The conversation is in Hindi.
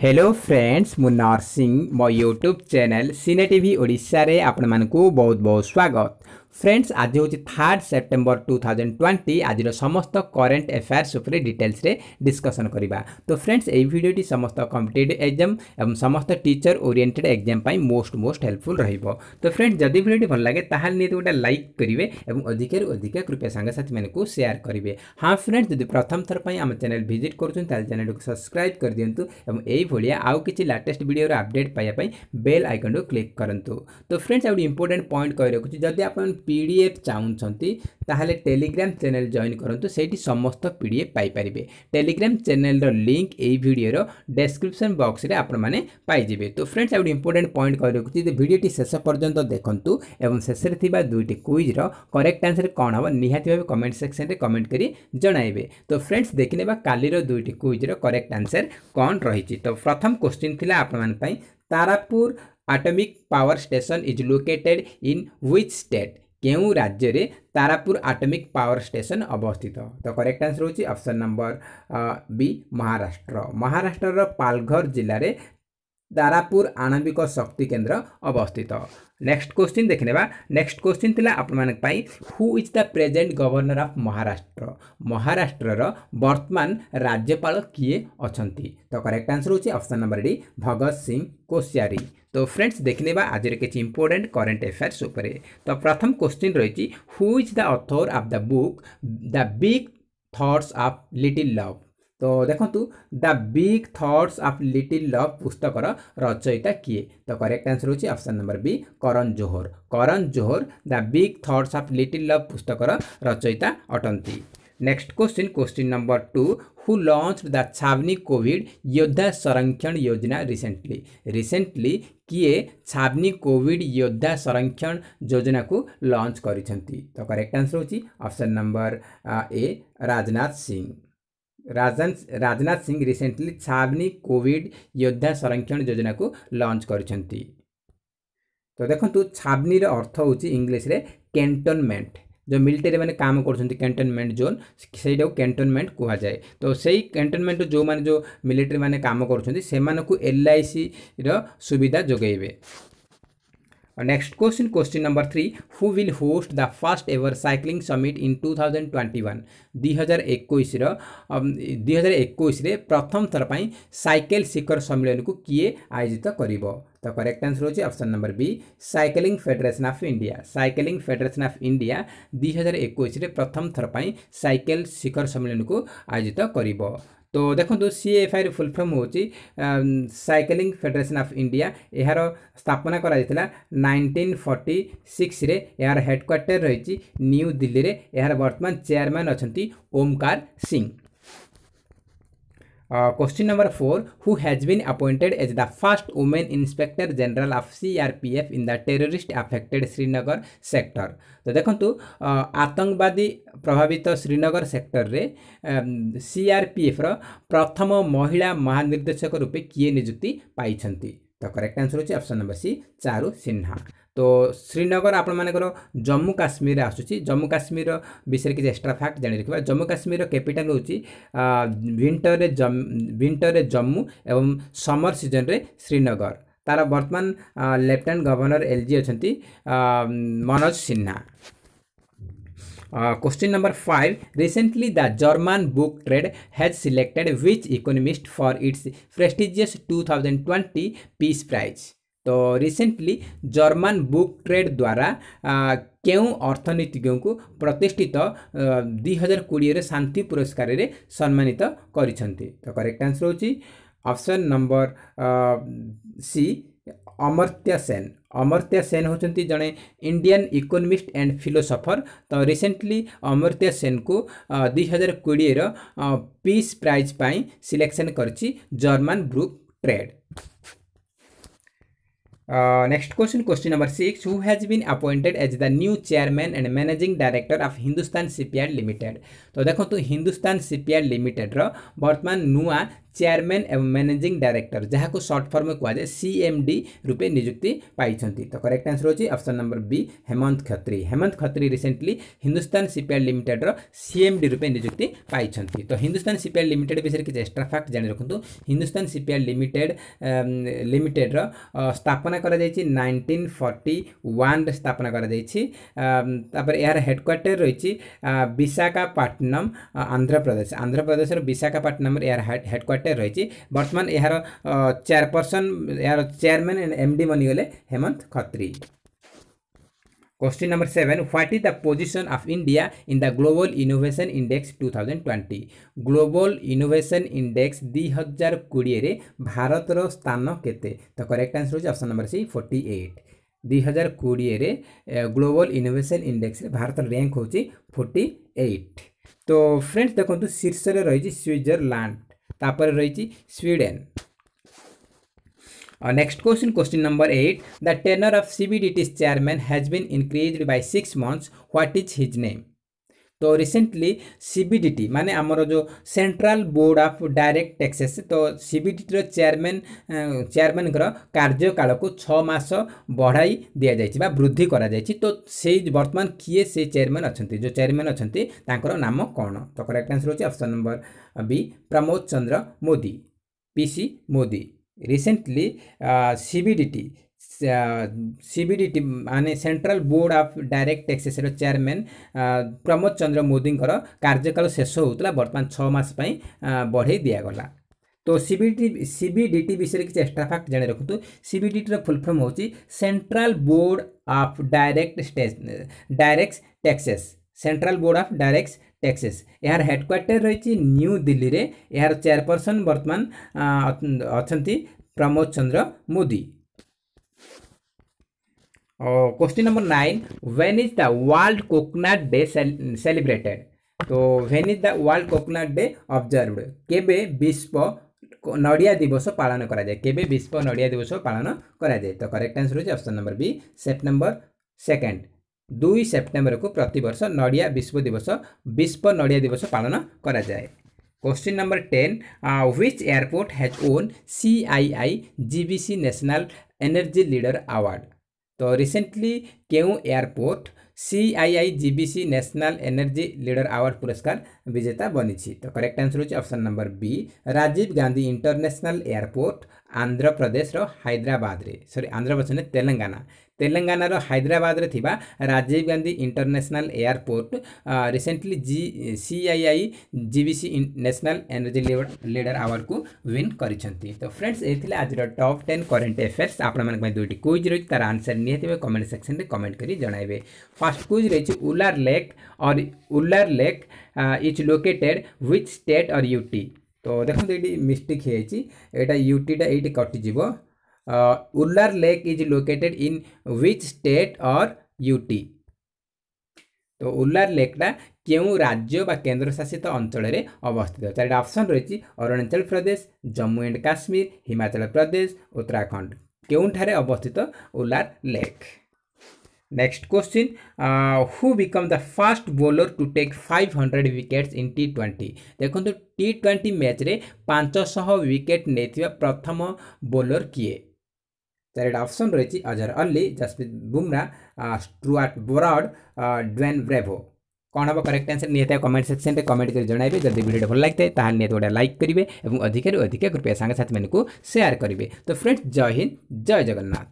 हेलो फ्रेंड्स मु नरसिंह मो यूट्यूब चैनल सिने टी ओडार आपण मूँ बहुत बहुत स्वागत ফ্রেন্ডস আজ হচ্ছে third September two thousand twenty আজর সমস্ত করেন্ট এফেয়ার্স উপরে ডিটেলসে ডিসকসন করা তো ফ্রেন্ডস এই ভিডিওটি সমস্ত কম্পিটেটিভ এক্সাম এবং সমস্ত টিচর ওরিয়েন্টেড এক্সাম পাই মোস্ট মোস্ট হেল্পফুল রহব তো ফ্রেন্ডস যদি ভিডিওটি ভাল লাগে তাহলে নিহতি গোটে লাইক করবে এবং অধিকার অধিকা কৃপা সাংসাথী মানুষ সেয়ার করবে হ্যাঁ ফ্রেন্ডস যদি প্রথম থর পাই আমার চ্যানেল ভিজিট করছেন তাহলে চ্যানেলকে সবসক্রাইব করে দিও এবং এইভাবে আউ কিছু লাটেস্ট ভিডিওর আপডেট পাইয়া বেল আইকনু ক্লিক করতু তো ফ্রেন্ডস আউ ইম্পর্টাট পয়েন্ট কই রাখুছি যদি আপনার ପି ଡି ଏଫ୍ ଚାହୁଁଛନ୍ତି ତାହେଲେ ଟେଲିଗ୍ରାମ ଚ୍ୟାନେଲ୍ ଜଏନ୍ କରନ୍ତୁ ସେଇଠି ସମସ୍ତ ପି ଡି ଏଫ୍ ପାଇପାରିବେ ଟେଲିଗ୍ରାମ ଚ୍ୟାନେଲ୍ର ଲିଙ୍କ୍ ଏହି ଭିଡ଼ିଓର ଡେସ୍କ୍ରିପସନ୍ ବକ୍ସରେ ଆପଣମାନେ ପାଇଯିବେ ତ ଫ୍ରେଣ୍ଡସ୍ ଆଉ ଗୋଟେ ଇମ୍ପୋର୍ଟାଣ୍ଟ ପଏଣ୍ଟ କରି ରଖୁଛି ଯେ ଭିଡ଼ିଓଟି ଶେଷ ପର୍ଯ୍ୟନ୍ତ ଦେଖନ୍ତୁ ଏବଂ ଶେଷରେ ଥିବା ଦୁଇଟି କୁଇଜ୍ର କରେକ୍ଟ ଆନ୍ସର୍ କ'ଣ ହେବ ନିହାତି ଭାବେ କମେଣ୍ଟ ସେକ୍ସନରେ କମେଣ୍ଟ କରି ଜଣାଇବେ ତ ଫ୍ରେଣ୍ଡସ୍ ଦେଖିନେବା କାଲିର ଦୁଇଟି କୁଇଜ୍ର କରେକ୍ଟ ଆନ୍ସର୍ କ'ଣ ରହିଛି ତ ପ୍ରଥମ କୋଶ୍ଚିନ୍ ଥିଲା ଆପଣମାନଙ୍କ ପାଇଁ Tarapur atomic power station is located in which state କେଉଁ ରାଜ୍ୟରେ ତାରାପୁର ଆଟମିକ୍ ପାୱାର ଷ୍ଟେସନ୍ ଅବସ୍ଥିତ ତ କରେକ୍ଟ ଆନ୍ସର୍ ହେଉଛି ଅପସନ୍ ନମ୍ବର ବି ମହାରାଷ୍ଟ୍ର ମହାରାଷ୍ଟ୍ରର ପାଲଘର ଜିଲ୍ଲାରେ ଦାରାପୁର ଆଣବିକ ଶକ୍ତି କେନ୍ଦ୍ର ଅବସ୍ଥିତ ନେକ୍ସଟ କୋଶ୍ଚିନ୍ ଦେଖିନେବା ନେକ୍ସଟ କୋଶ୍ଚିନ୍ ଥିଲା ଆପଣମାନଙ୍କ ପାଇଁ who is the present governor of Maharashtra ମହାରାଷ୍ଟ୍ରର ବର୍ତ୍ତମାନ ରାଜ୍ୟପାଳ କିଏ ଅଛନ୍ତି ତ କରେକ୍ଟ ଆନ୍ସର ହେଉଛି option number D Bhagat Singh Koshyari তো ফ্রেন্ডস দেখিনেবা আজির কিছু ইম্পর্টেন্ট করেন্ট এফেয়ার্স উপরে তো প্রথম কোশ্চিন রয়েছে who is the author of the book the big thoughts of little love तो देखु the big thoughts of little love पुस्तक रचयिता किए तो করেক্ট आंसर হচ্ছে option number B Karan Johar Karan Johar the big thoughts of little love পুস্তকর রচয়িতা অটন্তি next question question number two who launch the छावनी कोविड योद्धा संरक्षण योजना रिसेंटली रिसेंटली किए छावनी कोविड योद्धा संरक्षण योजना को लॉन्च करिसेंटी तो करेक्ट आंसर होची option number A Rajnath Singh Rajnath Singh recently ଛାବନି କୋଭିଡ଼ ଯୋଦ୍ଧା ସଂରକ୍ଷଣ ଯୋଜନାକୁ ଲଞ୍ଚ କରିଛନ୍ତି ତ ଦେଖନ୍ତୁ ଛାବନିର ଅର୍ଥ ହେଉଛି ଇଂଲିଶରେ କ୍ୟାଣ୍ଟନମେଣ୍ଟ ଯେଉଁ ମିଲିଟାରୀ ମାନେ କାମ କରୁଛନ୍ତି କ୍ୟାଣ୍ଟନମେଣ୍ଟ ଜୋନ୍ ସେଇଟାକୁ କ୍ୟାଣ୍ଟନମେଣ୍ଟ କୁହାଯାଏ ତ ସେଇ କ୍ୟାଣ୍ଟନମେଣ୍ଟ ଯେଉଁମାନେ ଯେଉଁ ମିଲିଟାରୀ ମାନେ କାମ କରୁଛନ୍ତି ସେମାନଙ୍କୁ ଏଲ୍ଆଇସିର ସୁବିଧା ଯୋଗାଇବେ next question question number three who will host the first ever cycling summit in two thousand twenty one दुई हजार एक दुई हजार एक्कीस प्रथम थर पर सैकेल शिखर सम्मेलन को किए आयोजित कर तो करेक्ट आंसर होची option number B cycling federation of India cycling federation of India दुई हजार एक प्रथम थर पर सैकेल शिखर सम्मेलन को आयोजित कर তো ଦେଖନ୍ତୁ ସିଏଏଫ୍ଆଇର ଫୁଲ୍ ଫର୍ମ ହେଉଛି ସାଇକେଲିଂ ଫେଡେରେସନ୍ ଅଫ୍ ଇଣ୍ଡିଆ ଏହାର ସ୍ଥାପନା କରାଯାଇଥିଲା ନାଇଣ୍ଟିନ୍ ଫର୍ଟି ସିକ୍ସରେ ଏହାର ହେଡ଼କ୍ୱାର୍ଟର ରହିଛି ନ୍ୟୁ ଦିଲ୍ଲୀରେ ଏହାର ବର୍ତ୍ତମାନ ଚେୟାରମ୍ୟାନ୍ ଅଛନ୍ତି Omkar Singh question number four who has been appointed as the first women inspector general of CRPF in the terrorist affected Srinagar sector तो देखु आतंकवादी प्रभावित श्रीनगर सेक्टर रे सीआरपीएफ रो प्रथम महिला महानिर्देशक रूपे किए नियुक्ति पाइछन्ति तो करेक्ट आंसर होची नंबर सी चारु सिन्हा তো ଶ୍ରୀନଗର ଆପଣମାନଙ୍କର ଜମ୍ମୁ କାଶ୍ମୀରରେ ଆସୁଛି ଜମ୍ମୁ କାଶ୍ମୀରର ବିଷୟରେ କିଛି ଏକ୍ସଟ୍ରା ଫ୍ୟାକ୍ଟ ଜାଣି ରଖିବା ଜମ୍ମୁ କାଶ୍ମୀରର କ୍ୟାପିଟାଲ୍ ହେଉଛି ୱିଣ୍ଟରରେ ୱିଣ୍ଟରରେ ଜମ୍ମୁ ଏବଂ ସମର ସିଜନରେ ଶ୍ରୀନଗର ତା'ର ବର୍ତ୍ତମାନ ଲେଫ୍ଟନାଣ୍ଟ ଗଭର୍ଣ୍ଣର ଏଲ୍ ଜି ଅଛନ୍ତି Manoj Sinha Uh, question number 5 recently the german book trade has selected which economist for its prestigious 2020 peace prize तो रिसेंटली जर्मन बुक ट्रेड द्वारा କେଉଁ ଅର୍ଥନୀତିଜ୍ଞଙ୍କୁ ପ୍ରତିଷ୍ଠିତ ଦୁଇ ହଜାର କୋଡ଼ିଏରେ ଶାନ୍ତି ପୁରସ୍କାରରେ ସମ୍ମାନିତ କରିଛନ୍ତି ତ କରେକ୍ଟ ଆନ୍ସର୍ ହେଉଛି option number C Amartya Sen Amartya Sen ହେଉଛନ୍ତି ଜଣେ ଇଣ୍ଡିଆନ୍ ଇକୋନୋମିଷ୍ଟ ଆଣ୍ଡ ଫିଲୋସଫର ତ ରିସେଣ୍ଟଲି ଅମର୍ତ୍ତ୍ୟ ସେନ୍ଙ୍କୁ ଦୁଇ ହଜାର କୋଡ଼ିଏର ପିସ୍ ପ୍ରାଇଜ୍ ପାଇଁ ସିଲେକ୍ସନ୍ କରିଛି German book trade next question question number six who has been appointed as the new chairman and managing director of Hindustan CPR limited तो देखो हिंदुस्तान सीपीआर लिमिटेड रो वर्तमान नुआ চেয়ারম্যান এবং ম্যানেজিং ডাইরেক্টর যাহাকে সর্ট ফর্মে কুযায়ে সিএমডি রূপে নিযুক্তি পাইছেন তো করেক্ট আনসর হচ্ছে option number B Hemant Khatri Hemant Khatri recently Hindustan CPR লিমিটেডর সিএমডি রূপে নিযুক্তি পাইছেন তো হিন্দুস্তান সিপিআর লিমিটেড বিষয়ে কিছু এক্সট্রা ফ্যাক্ট জানি রাখুন হিন্দুস্তান সিপিআর লিমিটেড লিমিটেডর স্থাপনা করা যাই নাইনটিন ফর্টি ওয়ানরে স্থাপনা করা যাই তাপরে এর হেডকোয়ার্টার রয়েছে বিশাখাপাট্টনম আন্ধ্রপ্রদেশ আন্ধ্রপ্রদেশের বিশাখাপাট্টনমের এর হেডকোয়ার্টার চ্যাপ্টার রয়েছে বর্তমান এর চেয়ারপরসন এর চেয়ারম্যান এন্ড এমডি বনিগলে Hemant Khatri Question number 7 What is the position of India in the Global Innovation Index 2020 Global Innovation Index 2020 रे भारत रो स्थान केते तो करेक्ट आंसर हो ऑप्शन नंबर सी 48 2020 रे ग्लोबल इनोवेशन इंडेक्स रे भारत रैंक होची 48 तो फ्रेंड्स देखो शीर्ष रे रही स्विट्जरलैंड তারপরে রয়েছে Sweden Our uh, next question, question number 8. The tenure of CBDT's chairman has been increased by 6 months. What is his name? तो रिसेंटली सीबीडीटी माने आमर जो central board of direct taxes तो सीबीडीटी चेयरमैन चेयरमैन कार्यकाल को छः मास बढ़ाई दि जा वृद्धि कर तो से बर्तमान किए से चेयरमैन अच्छा जो चेयरमैन अच्छा नाम कौन तो करेक्ट आंसर होची option number B Pramod Chandra Modi PC Modi recently CBDT CBD ମାନେ ସେଣ୍ଟ୍ରାଲ ବୋର୍ଡ଼ ଅଫ୍ ଡାଇରେକ୍ଟ ଟ୍ୟାକ୍ସେସ୍ର ଚେୟାରମ୍ୟାନ୍ ପ୍ରମୋଦ ଚନ୍ଦ୍ର ମୋଦିଙ୍କର କାର୍ଯ୍ୟକାଳ ଶେଷ ହେଉଥିଲା ବର୍ତ୍ତମାନ ଛଅ ମାସ ପାଇଁ ବଢ଼େଇ ଦିଆଗଲା ତ ସିବିଡି ସିବିଡିଟି ବିଷୟରେ କିଛି ଏକ୍ସଟ୍ରା ଫ୍ୟାକ୍ଟ ଜାଣି ରଖନ୍ତୁ ସିବିଡିଟିର ଫୁଲ୍ ଫର୍ମ ହେଉଛି central board of direct direct taxes central board of direct taxes ଏହାର ହେଡ଼କ୍ୱାର୍ଟର ରହିଛି ନ୍ୟୁ ଦିଲ୍ଲୀରେ ଏହାର ଚେୟାରପର୍ସନ୍ ବର୍ତ୍ତମାନ ଅଛନ୍ତି Pramod Chandra Modi question number nine when is the world coconut day celebrated तो when is the world coconut day observed केबे विश्व নড়িয়া দিবস পালন করা যায় কেবে বিশ্ব নড়িয়া দিবস পালন করা যায় তো করেক্ট আনসর হচ্ছে option number B September second দুই সেপ্টেম্বরকু প্রতবর্ষ নড়িয়া বিশ্ব দিবস বিশ্ব নড়িয়া দিবস পালন করা question number ten which airport has won C I I G B national energy leader award तो रिसेंटली केऊ airport C I I G C national energy leader award पुरस्कार विजेता बनी तो करेक्ट आंसर हो option number B Rajiv Gandhi international airport Andhra Pradesh रो हैदराबाद रे सॉरी आंध्र प्रदेश ने तेलंगाना ତେଲେଙ୍ଗାନାର ହାଇଦ୍ରାବାଦରେ ଥିବା Rajiv Gandhi international airport recently G CII GBC national energy leader ଆୱାର୍ଡ଼କୁ ୱିନ୍ କରିଛନ୍ତି ତ ଫ୍ରେଣ୍ଡସ୍ ଏ ଥିଲା ଆଜିର ଟପ୍ ଟେନ୍ କରେଣ୍ଟ ଆଫେୟାର୍ସ ଆପଣମାନଙ୍କ ପାଇଁ ଦୁଇଟି କୁଇଜ୍ ରହିଛି ତାର ଆନ୍ସର୍ ନିହାତି ଭାବେ କମେଣ୍ଟ ସେକ୍ସନରେ କମେଣ୍ଟ କରି ଜଣାଇବେ ଫାର୍ଷ୍ଟ କୁଇଜ୍ ରହିଛି Wular lake or Wular lake is located with state or UT ତ ଦେଖନ୍ତୁ ଏଇଠି ମିଷ୍ଟେକ୍ ହେଇଯାଇଛି ଏଇଟା ୟୁଟିଟା ଏଇଠି କଟିଯିବ uh, Ullar Lake is located in which state or UT? তো উল্লার লেকটা কেউ রাজ্য বা কেন্দ্রশাসিত অঞ্চলের অবস্থিত চারিটা অপশন রয়েছে অরুণাচল প্রদেশ জম্মু অ্যান্ড কাশ্মীর হিমাচল প্রদেশ উত্তরাখণ্ড কেউঠারে অবস্থিত Wular lake next question who become the first bowler to take five hundred wickets in T twenty ଦେଖନ୍ତୁ ଟି ଟ୍ୱେଣ୍ଟି ମ୍ୟାଚ୍ରେ ପାଞ୍ଚଶହ ୱିକେଟ୍ ନେଇଥିବା ପ୍ରଥମ ବୋଲର କିଏ ଚାରିଟା ଅପସନ୍ ରହିଛି Azhar Ali Jasprit Bumrah Stuart Broad Dwayne Bravo କ'ଣ ହେବ କରେକ୍ଟ ଆନ୍ସର ନିହାତି କମେଣ୍ଟ ସେକ୍ସନରେ କମେଣ୍ଟ କରି ଜଣାଇବେ ଯଦି ଭିଡ଼ିଓଟି ଭଲ ଲାଗିଥାଏ ତାହେଲେ ନିହାତି ଗୋଟେ ଲାଇକ୍ କରିବେ ଏବଂ ଅଧିକରୁ ଅଧିକ କୃପୟା ସାଙ୍ଗସାଥିମାନଙ୍କୁ ସେୟାର କରିବେ ତ ଫ୍ରେଣ୍ଡସ୍ ଜୟ ହିନ୍ଦ ଜୟ ଜଗନ୍ନାଥ